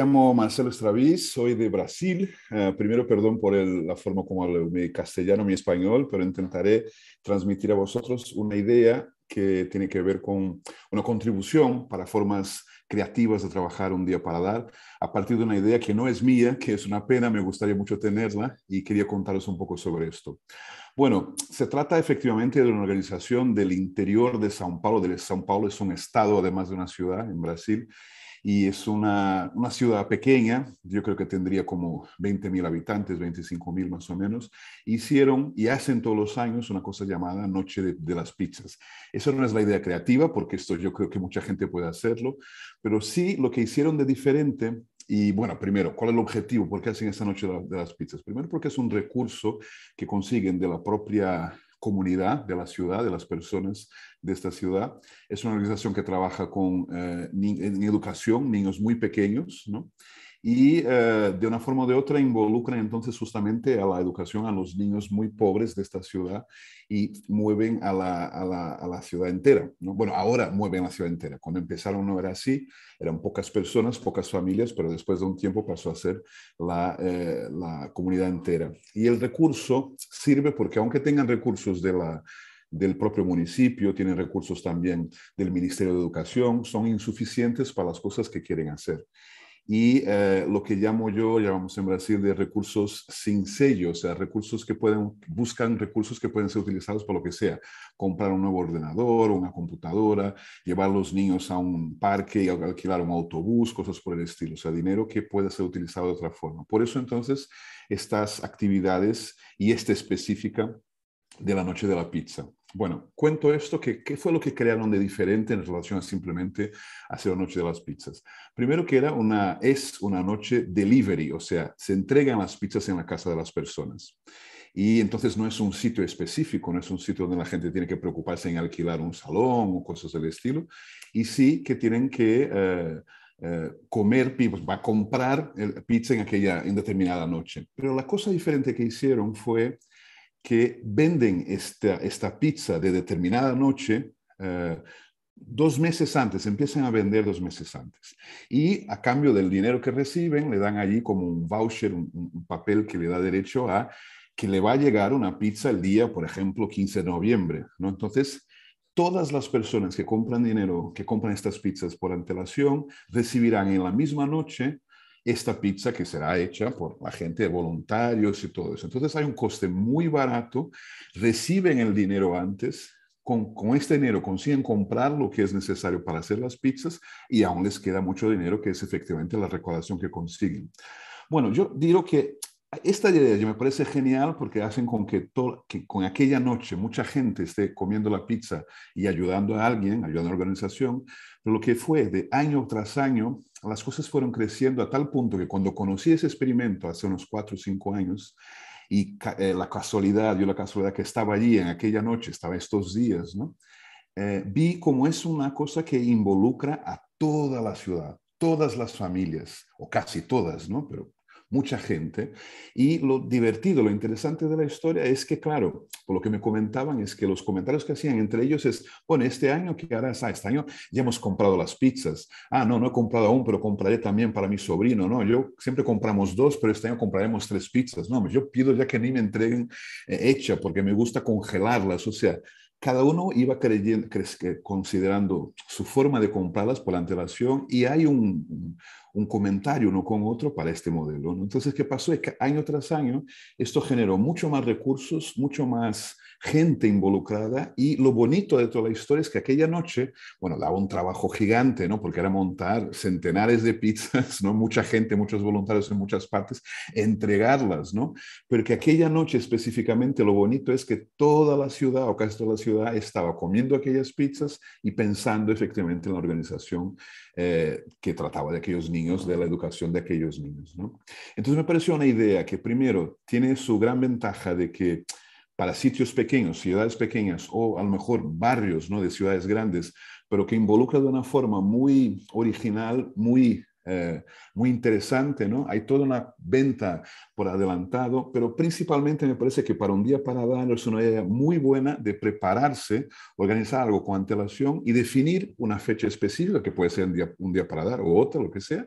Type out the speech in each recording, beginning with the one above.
Me llamo Marcelo Estravis, soy de Brasil. Eh, primero, perdón por la forma como hablo mi castellano, mi español, pero intentaré transmitir a vosotros una idea que tiene que ver con una contribución para formas creativas de trabajar un día para dar, a partir de una idea que no es mía, que es una pena, me gustaría mucho tenerla y quería contaros un poco sobre esto. Bueno, se trata efectivamente de una organización del interior de Sao Paulo, de Sao Paulo es un estado además de una ciudad en Brasil, y es una, una ciudad pequeña, yo creo que tendría como 20 mil habitantes, 25 mil más o menos, hicieron y hacen todos los años una cosa llamada Noche de, las Pizzas. Esa no es la idea creativa, porque esto yo creo que mucha gente puede hacerlo, pero sí lo que hicieron de diferente y bueno, primero, ¿cuál es el objetivo? ¿Por qué hacen esta noche de, las pizzas? Primero, porque es un recurso que consiguen de la propia comunidad, de la ciudad, de las personas de esta ciudad. Es una organización que trabaja con, eh, en educación, niños muy pequeños, ¿no? y eh, de una forma o de otra involucran entonces justamente a la educación a los niños muy pobres de esta ciudad y mueven a la, ciudad entera. Bueno, ahora mueven a la ciudad entera. Cuando empezaron no era así, eran pocas personas, pocas familias, pero después de un tiempo pasó a ser la, eh, comunidad entera. Y el recurso sirve porque aunque tengan recursos del propio municipio, tienen recursos también del Ministerio de Educación, son insuficientes para las cosas que quieren hacer y eh, lo que llamo yo, llamamos en Brasil, de recursos sin sello, o sea, recursos que pueden, buscan recursos que pueden ser utilizados para lo que sea, comprar un nuevo ordenador, una computadora, llevar los niños a un parque y alquilar un autobús, cosas por el estilo, o sea, dinero que puede ser utilizado de otra forma. Por eso entonces estas actividades y esta específica de la noche de la pizza. Bueno, cuento esto, que qué fue lo que crearon de diferente en relación a simplemente hacer la noche de las pizzas. Primero que era una, es una noche delivery, o sea, se entregan las pizzas en la casa de las personas. Y entonces no es un sitio específico, no es un sitio donde la gente tiene que preocuparse en alquilar un salón o cosas del estilo, y sí que tienen que... Eh, eh, comer pues, va a comprar pizza en aquella indeterminada noche. Pero la cosa diferente que hicieron fue que venden esta, pizza de determinada noche eh, dos meses antes, empiezan a vender dos meses antes. Y a cambio del dinero que reciben, le dan allí como un voucher, un, papel que le da derecho a que le va a llegar una pizza el día, por ejemplo, 15 de noviembre. ¿no? Entonces, todas las personas que compran dinero, que compran estas pizzas por antelación, recibirán en la misma noche esta pizza que será hecha por la gente de voluntarios y todo eso. Entonces hay un coste muy barato, reciben el dinero antes, con, con, este dinero consiguen comprar lo que es necesario para hacer las pizzas y aún les queda mucho dinero que es efectivamente la recaudación que consiguen. Bueno, yo digo que esta idea me parece genial porque hacen con que, todo, que con aquella noche mucha gente esté comiendo la pizza y ayudando a alguien, ayudando a la organización. Pero lo que fue de año tras año, las cosas fueron creciendo a tal punto que cuando conocí ese experimento hace unos cuatro o cinco años, y eh, la casualidad, yo la casualidad que estaba allí en aquella noche, estaba estos días, ¿no? Eh, vi cómo es una cosa que involucra a toda la ciudad, todas las familias, o casi todas, ¿no? Pero mucha gente. Y lo divertido, lo interesante de la historia es que, claro, por lo que me comentaban es que los comentarios que hacían entre ellos es, bueno, este año, ¿qué harás? Ah, este año ya hemos comprado las pizzas. Ah, no, no he comprado aún, pero compraré también para mi sobrino. No, yo siempre compramos dos, pero este año compraremos tres pizzas. No, yo pido ya que ni me entreguen eh, hecha porque me gusta congelarlas. O sea, cada uno iba creyendo, considerando su forma de comprarlas por la antelación y hay un, un comentario uno con otro para este modelo. ¿no? Entonces, ¿qué pasó? Es que año tras año esto generó mucho más recursos, mucho más gente involucrada y lo bonito de toda la historia es que aquella noche, bueno, daba un trabajo gigante, ¿no? Porque era montar centenares de pizzas, ¿no? Mucha gente, muchos voluntarios en muchas partes, entregarlas, ¿no? Pero que aquella noche específicamente lo bonito es que toda la ciudad o casi toda la ciudad estaba comiendo aquellas pizzas y pensando efectivamente en la organización eh, que trataba de aquellos niños de la educación de aquellos niños. Entonces me pareció una idea que primero tiene su gran ventaja de que para sitios pequeños, ciudades pequeñas o a lo mejor barrios ¿no? de ciudades grandes, pero que involucra de una forma muy original, muy eh, muy interesante, ¿no? Hay toda una venta por adelantado, pero principalmente me parece que para un día para dar es una idea muy buena de prepararse, organizar algo con antelación y definir una fecha específica, que puede ser un día, un día para dar o otra, lo que sea,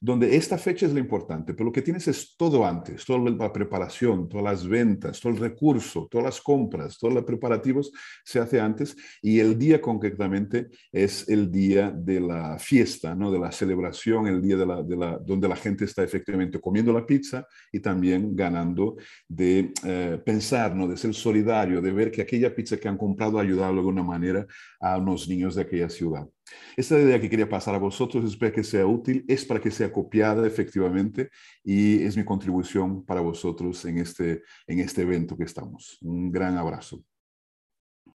donde esta fecha es lo importante, pero lo que tienes es todo antes, toda la preparación, todas las ventas, todo el recurso, todas las compras, todos los preparativos se hace antes y el día concretamente es el día de la fiesta, ¿no? De la celebración el día de la, donde la gente está efectivamente comiendo la pizza y también ganando de eh, pensar, ¿no? de ser solidario, de ver que aquella pizza que han comprado ha ayudado de alguna manera a unos niños de aquella ciudad. Esta idea que quería pasar a vosotros, espero que sea útil, es para que sea copiada efectivamente y es mi contribución para vosotros en este, en este evento que estamos. Un gran abrazo.